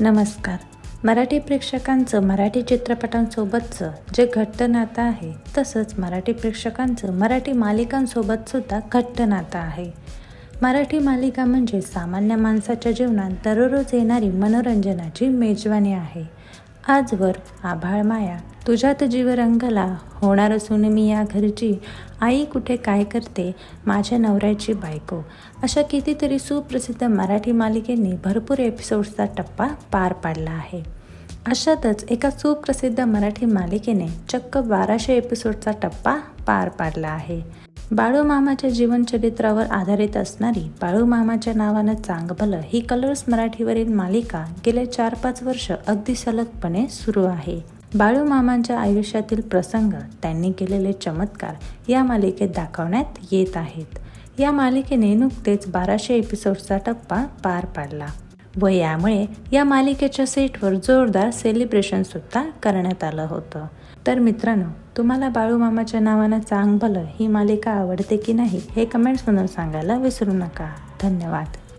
नमस्कार मराठी प्रेक्षकांचं मराठी चित्रपटांसोबतचं जे घट्ट नातं आहे तसंच मराठी प्रेक्षकांचं मराठी मालिकांसोबतसुद्धा घट्ट नातं आहे मराठी मालिका म्हणजे सामान्य माणसाच्या जीवनात दररोज येणारी मनोरंजनाची मेजवानी आहे आजवर आभाळ माया तुझ्यात जीव रंगला होणार असून मी या घरची आई कुठे काय करते माझ्या नवऱ्याची बायको अशा कितीतरी सुप्रसिद्ध मराठी मालिकेने भरपूर एपिसोड्सचा टप्पा पार पाडला आहे अशातच एका सुप्रसिद्ध मराठी मालिकेने चक्क बाराशे एपिसोडचा टप्पा पार पाडला आहे बाळूमामाच्या जीवनचरित्रावर आधारित असणारी बाळूमामाच्या नावानं चांगभलं ही कलर्स मराठीवरील मालिका गेले चार पाच वर्ष अगदी सलगपणे सुरू आहे बाळूमामांच्या आयुष्यातील प्रसंग त्यांनी केलेले चमत्कार या मालिकेत दाखवण्यात येत आहेत या मालिकेने नुकतेच बाराशे एपिसोडचा टप्पा पार पाडला व यामुळे या मालिकेच्या सेटवर जोरदार सेलिब्रेशनसुद्धा करण्यात आलं होतं तर मित्रांनो तुम्हाला बाळूमामाच्या नावानं चांग भलं ही मालिका आवडते की नाही हे कमेंट्समधून सांगायला विसरू नका धन्यवाद